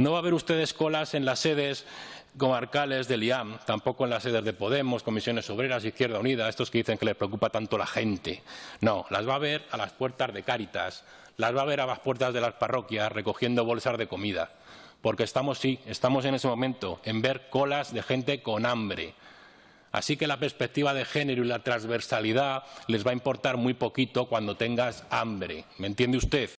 No va a haber ustedes colas en las sedes comarcales del IAM, tampoco en las sedes de Podemos, Comisiones Obreras, Izquierda Unida, estos que dicen que les preocupa tanto la gente. No, las va a ver a las puertas de Cáritas, las va a ver a las puertas de las parroquias recogiendo bolsas de comida. Porque estamos, sí, estamos en ese momento, en ver colas de gente con hambre. Así que la perspectiva de género y la transversalidad les va a importar muy poquito cuando tengas hambre. ¿Me entiende usted?